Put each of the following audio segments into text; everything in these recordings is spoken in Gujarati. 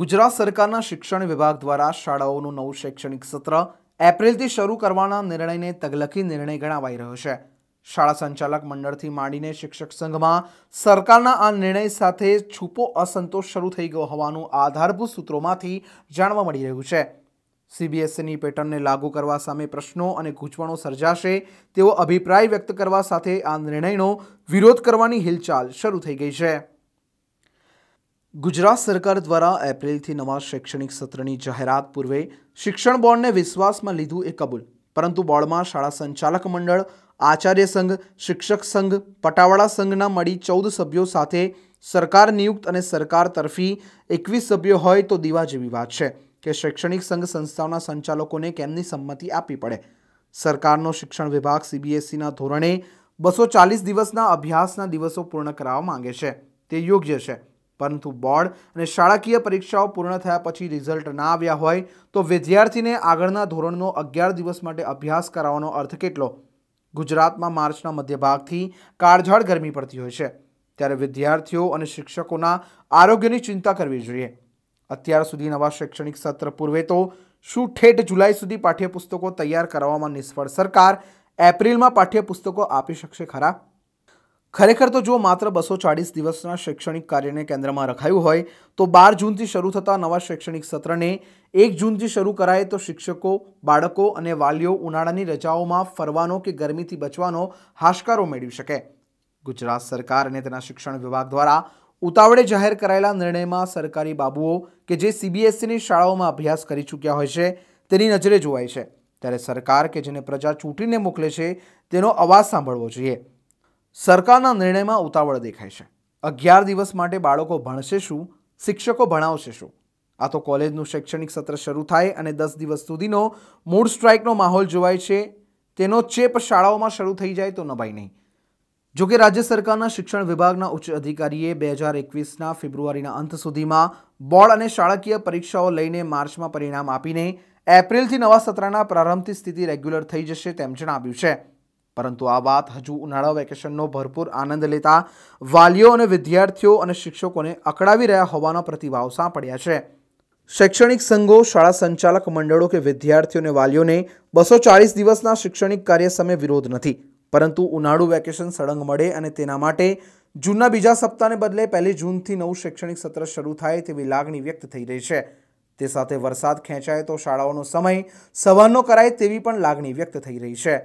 ગુજરાત સરકારના શિક્ષણ વિભાગ દ્વારા શાળાઓનું નવું શૈક્ષણિક સત્ર એપ્રિલથી શરૂ કરવાના નિર્ણયને તગલખી નિર્ણય ગણાવાઈ રહ્યો છે શાળા સંચાલક મંડળથી માંડીને શિક્ષક સંઘમાં સરકારના આ નિર્ણય સાથે છૂપો અસંતોષ શરૂ થઈ ગયો હોવાનું આધારભૂત સૂત્રોમાંથી જાણવા મળી રહ્યું છે સીબીએસઈની પેટર્નને લાગુ કરવા સામે પ્રશ્નો અને ગૂંચવણો સર્જાશે તેવો અભિપ્રાય વ્યક્ત કરવા સાથે આ નિર્ણયનો વિરોધ કરવાની હિલચાલ શરૂ થઈ ગઈ છે ગુજરાત સરકાર દ્વારા એપ્રિલથી નવા શૈક્ષણિક સત્રની જાહેરાત પૂર્વે શિક્ષણ બોર્ડને વિશ્વાસમાં લીધું એ કબૂલ પરંતુ બોર્ડમાં શાળા સંચાલક મંડળ આચાર્ય સંઘ શિક્ષક સંઘ પટાવાળા સંઘના મળી ચૌદ સભ્યો સાથે સરકાર નિયુક્ત અને સરકાર તરફી એકવીસ સભ્યો હોય તો દીવા જેવી વાત છે કે શૈક્ષણિક સંઘ સંસ્થાઓના સંચાલકોને કેમની સંમતિ આપવી પડે સરકારનો શિક્ષણ વિભાગ સીબીએસઈના ધોરણે બસો ચાલીસ દિવસના અભ્યાસના દિવસો પૂર્ણ કરાવવા માંગે છે તે યોગ્ય છે પરંતુ બોર્ડ અને શાળાકીય પરીક્ષાઓ પૂર્ણ થયા પછી રિઝલ્ટ ના આવ્યા હોય તો વિદ્યાર્થીને આગળના ધોરણનો અગિયાર દિવસ માટે અભ્યાસ કરાવવાનો અર્થ કેટલો ગુજરાતમાં માર્ચના મધ્યભાગથી કાળઝાળ ગરમી પડતી હોય છે ત્યારે વિદ્યાર્થીઓ અને શિક્ષકોના આરોગ્યની ચિંતા કરવી જોઈએ અત્યાર સુધી નવા શૈક્ષણિક સત્ર પૂર્વે તો શું ઠેઠ જુલાઈ સુધી પાઠ્યપુસ્તકો તૈયાર કરવામાં નિષ્ફળ સરકાર એપ્રિલમાં પાઠ્યપુસ્તકો આપી શકશે ખરા ખરેખર તો જો માત્ર બસો ચાળીસ દિવસના શૈક્ષણિક કાર્યને કેન્દ્રમાં રખાયું હોય તો બાર જૂનથી શરૂ થતા નવા શૈક્ષણિક સત્રને એક જૂનથી શરૂ કરાય તો શિક્ષકો બાળકો અને વાલીઓ ઉનાળાની રજાઓમાં ફરવાનો કે ગરમીથી બચવાનો હાશકારો મેળવી શકે ગુજરાત સરકાર અને તેના શિક્ષણ વિભાગ દ્વારા ઉતાવળે જાહેર કરાયેલા નિર્ણયમાં સરકારી બાબુઓ કે જે સીબીએસસીની શાળાઓમાં અભ્યાસ કરી ચૂક્યા હોય છે તેની નજરે જોવાય છે ત્યારે સરકાર કે જેને પ્રજા ચૂંટીને મોકલે છે તેનો અવાજ સાંભળવો જોઈએ સરકારના નિર્ણયમાં ઉતાવળ દેખાય છે અગિયાર દિવસ માટે બાળકો ભણશે શું શિક્ષકો ભણાવશે શું આ તો કોલેજનું શૈક્ષણિક સત્ર શરૂ થાય અને દસ દિવસ સુધીનો મૂડ સ્ટ્રાઇકનો માહોલ જોવાય છે તેનો ચેપ શાળાઓમાં શરૂ થઈ જાય તો નભાઈ નહીં જો કે રાજ્ય સરકારના શિક્ષણ વિભાગના ઉચ્ચ અધિકારીએ બે હજાર એકવીસના ફેબ્રુઆરીના અંત સુધીમાં બોર્ડ અને શાળાકીય પરીક્ષાઓ લઈને માર્ચમાં પરિણામ આપીને એપ્રિલથી નવા સત્રના પ્રારંભથી સ્થિતિ રેગ્યુલર થઈ જશે તેમ જણાવ્યું છે પરંતુ આ વાત હજુ ઉનાળા વેકેશનનો ભરપૂર આનંદ લેતા વાલીઓ અને વિદ્યાર્થીઓ અને શિક્ષકોને અકળાવી રહ્યા હોવાના પ્રતિભાવ સાંપડ્યા છે શૈક્ષણિક સંઘો શાળા સંચાલક મંડળો કે વિદ્યાર્થીઓ અને વાલીઓને બસો ચાળીસ દિવસના શૈક્ષણિક કાર્ય સામે વિરોધ નથી પરંતુ ઉનાળું વેકેશન સળંગ મળે અને તેના માટે જૂનના બીજા સપ્તાહને બદલે પહેલી જૂનથી નવું શૈક્ષણિક સત્ર શરૂ થાય તેવી લાગણી વ્યક્ત થઈ રહી છે તે સાથે વરસાદ ખેંચાય તો શાળાઓનો સમય સવારનો કરાય તેવી પણ લાગણી વ્યક્ત થઈ રહી છે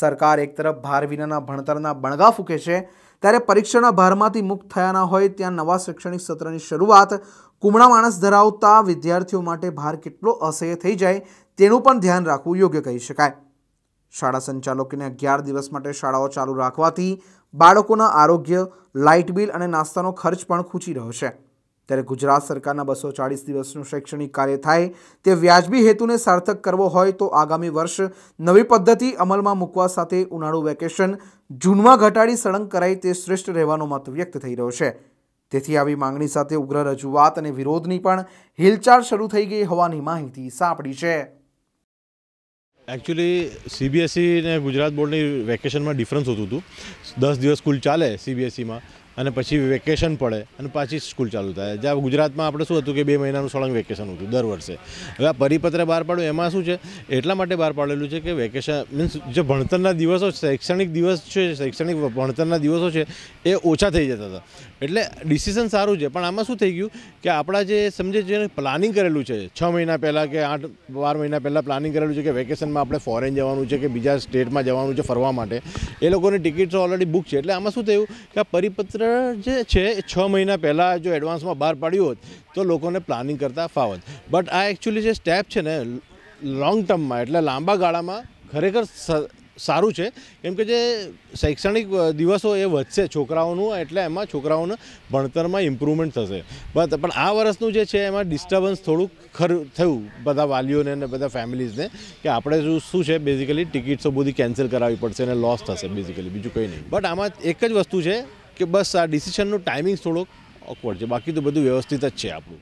સરકાર એક તરફ ભાર વિનાના ભણતરના બણગા ફૂંકે છે ત્યારે પરીક્ષાના ભારમાંથી મુક્ત થયાના હોય ત્યાં નવા શૈક્ષણિક સત્રની શરૂઆત કુમળા માણસ ધરાવતા વિદ્યાર્થીઓ માટે ભાર કેટલો અસહ્ય થઈ જાય તેનું પણ ધ્યાન રાખવું યોગ્ય કહી શકાય શાળા સંચાલકોને અગિયાર દિવસ માટે શાળાઓ ચાલુ રાખવાથી બાળકોના આરોગ્ય લાઇટ બિલ અને નાસ્તાનો ખર્ચ પણ ખૂંચી રહ્યો છે ત્યારે ગુજરાત સરકારના બસો ચાળીસ દિવસનું શૈક્ષણિક કાર્ય થાય તે વ્યાજબી હેતુને સાર્થક કરવો હોય તો આગામી વર્ષ નવી પદ્ધતિ અમલમાં મૂકવા સાથે ઉનાળુ વેકેશન જૂનમાં ઘટાડી સળંગ કરાય તે શ્રેષ્ઠ રહેવાનો મત વ્યક્ત થઈ રહ્યો છે તેથી આવી માંગણી સાથે ઉગ્ર રજૂઆત અને વિરોધની પણ હિલચાલ શરૂ થઈ ગઈ હોવાની માહિતી સાંપડી છે એકચ્યુઅલી સીબીએસસી e ને ગુજરાત બોર્ડની વેકેશનમાં ડિફરન્સ હોતું હતું દસ દિવસ સ્કૂલ ચાલે સીબીએસસીમાં અને પછી વેકેશન પડે અને પાછી સ્કૂલ ચાલુ થાય જ્યાં ગુજરાતમાં આપણે શું હતું કે બે મહિનાનું સળંગ વેકેશન હતું દર વર્ષે હવે આ પરિપત્ર બહાર પાડ્યું એમાં શું છે એટલા માટે બહાર પાડેલું છે કે વેકેશન મીન્સ જે ભણતરના દિવસો શૈક્ષણિક દિવસ છે શૈક્ષણિક ભણતરના દિવસો છે એ ઓછા થઈ જતા હતા એટલે ડિસિઝન સારું છે પણ આમાં શું થઈ ગયું કે આપણા જે સમજે જે પ્લાનિંગ કરેલું છે છ મહિના પહેલાં કે આઠ બાર મહિના પહેલાં પ્લાનિંગ કરેલું છે કે વેકેશનમાં આપણે ફોરેન જવાનું છે કે બીજા સ્ટેટમાં જવાનું છે ફરવા માટે એ લોકોની ટિકિટ્સ ઓલરેડી બુક છે એટલે આમાં શું થયું કે આ પરિપત્ર ક્ષેત્ર જે છે એ છ મહિના પહેલાં જો એડવાન્સમાં બહાર પાડ્યું હોત તો લોકોને પ્લાનિંગ કરતાં ફાવત બટ આ એકચ્યુઅલી જે સ્ટેપ છે ને લોંગ ટર્મમાં એટલે લાંબા ગાળામાં ખરેખર સારું છે કેમ કે જે શૈક્ષણિક દિવસો એ વધશે છોકરાઓનું એટલે એમાં છોકરાઓને ભણતરમાં ઇમ્પ્રુવમેન્ટ થશે બટ પણ આ વર્ષનું જે છે એમાં ડિસ્ટર્બન્સ થોડુંક ખર થયું બધા વાલીઓને અને બધા ફેમિલીઝને કે આપણે શું શું છે બેઝિકલી ટિકિટ્સો બધી કેન્સલ કરાવવી પડશે અને લોસ થશે બેઝિકલી બીજું કંઈ નહીં બટ આમાં એક જ વસ્તુ છે કે બસ આ ડિસિશનનું ટાઈમિંગ થોડોક ઓકવર્ડ છે બાકી તો બધું વ્યવસ્થિત જ છે આપણું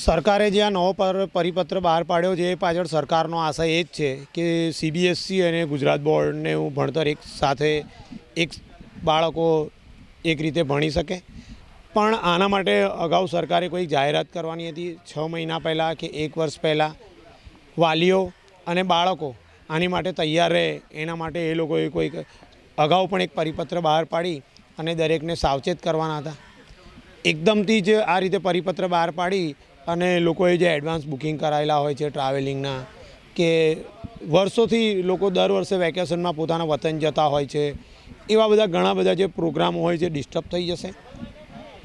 સરકારે જે આ નવો પર પરિપત્ર બહાર પાડ્યો છે એ પાછળ સરકારનો આશય એ જ છે કે સીબીએસસી e અને ગુજરાત બોર્ડને હું ભણતર એક સાથે એક બાળકો એક રીતે ભણી શકે પણ આના માટે અગાઉ સરકારે કોઈ જાહેરાત કરવાની હતી છ મહિના પહેલાં કે એક વર્ષ પહેલાં વાલીઓ અને બાળકો આની માટે તૈયાર રહે એના માટે એ લોકોએ કોઈક અગાઉ પણ એક પરિપત્ર બહાર પાડી અને દરેકને સાવચેત કરવાના હતા એકદમથી જ આ રીતે પરિપત્ર બહાર પાડી અને લોકોએ જે એડવાન્સ બુકિંગ કરાયેલા હોય છે ટ્રાવેલિંગના કે વર્ષોથી લોકો દર વર્ષે વેકેશનમાં પોતાના વતન જતા હોય છે એવા બધા ઘણા બધા જે પ્રોગ્રામો હોય છે ડિસ્ટર્બ થઈ જશે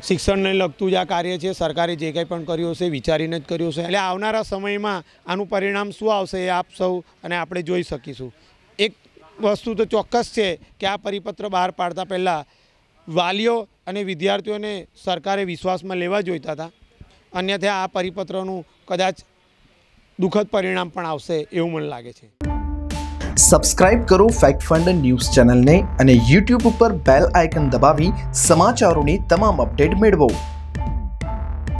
શિક્ષણને લગતું જ આ કાર્ય છે સરકારે જે કંઈ પણ કર્યું હશે વિચારીને જ કર્યું છે એટલે આવનારા સમયમાં આનું પરિણામ શું આવશે એ આપ સૌ અને આપણે જોઈ શકીશું એક વસ્તુ તો ચોક્કસ છે કે આ પરિપત્ર બહાર પાડતા પહેલાં વાલીઓ અને વિદ્યાર્થીઓને સરકારે વિશ્વાસમાં લેવા જોઈતા હતા અન્યથા આ પરિપત્રનું કદાચ દુઃખદ પરિણામ પણ આવશે એવું મને લાગે છે સબસ્ક્રાઇબ કરો ફેક્ટ ફંડ ન્યૂઝ ચેનલને અને યુટ્યુબ ઉપર બેલ આઇકન દબાવી સમાચારોની તમામ અપડેટ મેળવો